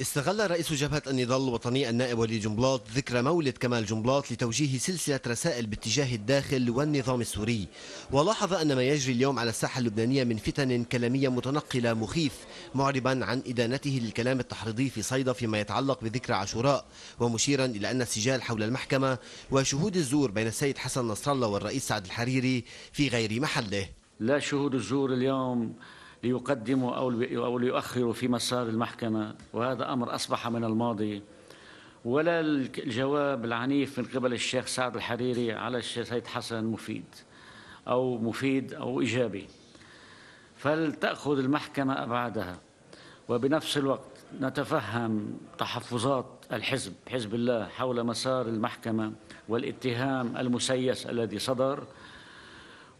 استغل رئيس جبهة النضال الوطني النائب وليد جنبلاط ذكرى مولد كمال جنبلاط لتوجيه سلسلة رسائل باتجاه الداخل والنظام السوري ولاحظ أن ما يجري اليوم على الساحة اللبنانية من فتن كلامية متنقلة مخيف معربا عن إدانته للكلام التحريضي في صيدا فيما يتعلق بذكرى عاشوراء ومشيرا إلى أن السجال حول المحكمة وشهود الزور بين السيد حسن نصر الله والرئيس سعد الحريري في غير محله لا شهود الزور اليوم ليقدموا أو ليؤخروا في مسار المحكمة وهذا أمر أصبح من الماضي ولا الجواب العنيف من قبل الشيخ سعد الحريري على الشيخ سيد حسن مفيد أو مفيد أو إيجابي فلتأخذ المحكمة أبعدها وبنفس الوقت نتفهم تحفظات الحزب حزب الله حول مسار المحكمة والاتهام المسيس الذي صدر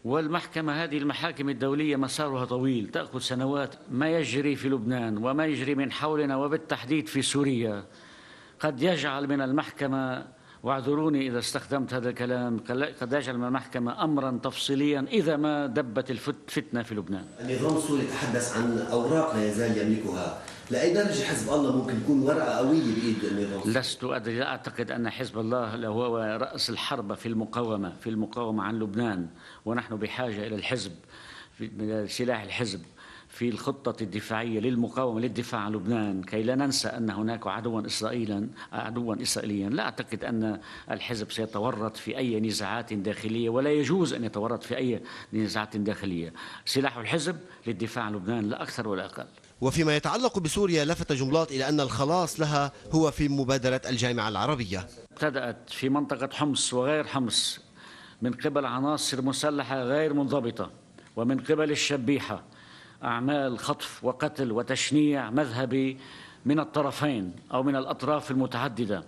والمحكمة هذه المحاكم الدولية مسارها طويل تأخذ سنوات ما يجري في لبنان وما يجري من حولنا وبالتحديد في سوريا قد يجعل من المحكمة واعذروني إذا استخدمت هذا الكلام قد يجعل من المحكمة أمرا تفصيليا إذا ما دبت الفتنة في لبنان النظام السوري تحدث عن أوراق لا يزال يملكها لأي درجة حزب الله ممكن يكون ورقة قوية بايد النظام؟ لست أدري لا أعتقد أن حزب الله هو رأس الحربة في المقاومة في المقاومة عن لبنان ونحن بحاجة إلى الحزب سلاح الحزب في الخطة الدفاعية للمقاومة للدفاع عن لبنان كي لا ننسى أن هناك عدوا إسرائيلا عدوا إسرائيليا لا أعتقد أن الحزب سيتورط في أي نزاعات داخلية ولا يجوز أن يتورط في أي نزاعات داخلية سلاح الحزب للدفاع عن لبنان لا أكثر ولا أقل وفيما يتعلق بسوريا لفت جملات إلى أن الخلاص لها هو في مبادرة الجامعة العربية ابتدأت في منطقة حمص وغير حمص من قبل عناصر مسلحة غير منضبطة ومن قبل الشبيحة أعمال خطف وقتل وتشنيع مذهبي من الطرفين أو من الأطراف المتعددة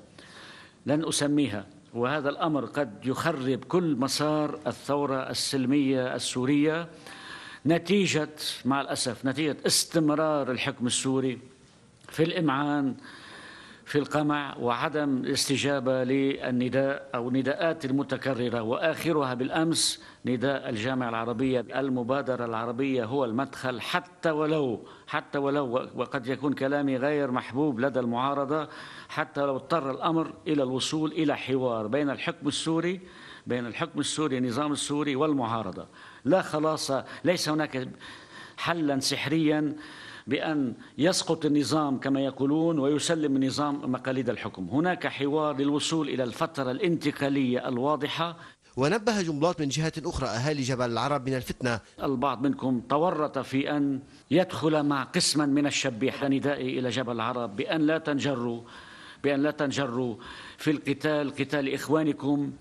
لن أسميها وهذا الأمر قد يخرب كل مسار الثورة السلمية السورية نتيجة مع الأسف نتيجة استمرار الحكم السوري في الإمعان في القمع وعدم الاستجابة للنداء أو النداءات المتكررة وآخرها بالأمس نداء الجامعة العربية المبادرة العربية هو المدخل حتى ولو حتى ولو وقد يكون كلامي غير محبوب لدى المعارضة حتى لو اضطر الأمر إلى الوصول إلى حوار بين الحكم السوري بين الحكم السوري النظام السوري والمعارضة لا خلاص ليس هناك حلا سحريا بأن يسقط النظام كما يقولون ويسلم النظام مقاليد الحكم هناك حوار للوصول إلى الفترة الانتقالية الواضحة ونبه جملات من جهة أخرى أهالي جبل العرب من الفتنة البعض منكم تورط في أن يدخل مع قسما من الشبيحة ندائي إلى جبل العرب بأن لا تنجروا بأن لا تنجروا في القتال قتال إخوانكم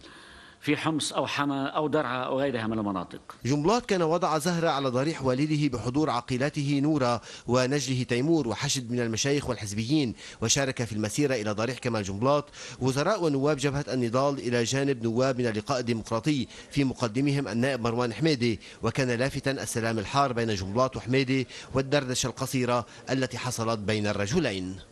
في حمص أو حما أو درعا أو غيرها من المناطق جملات كان وضع زهرة على ضريح والده بحضور عقيلته نورة ونجله تيمور وحشد من المشايخ والحزبيين وشارك في المسيرة إلى ضريح كمال جملات وزراء ونواب جبهة النضال إلى جانب نواب من اللقاء الديمقراطي في مقدمهم النائب مروان حميدي وكان لافتا السلام الحار بين جملات وحميدي والدردشة القصيرة التي حصلت بين الرجلين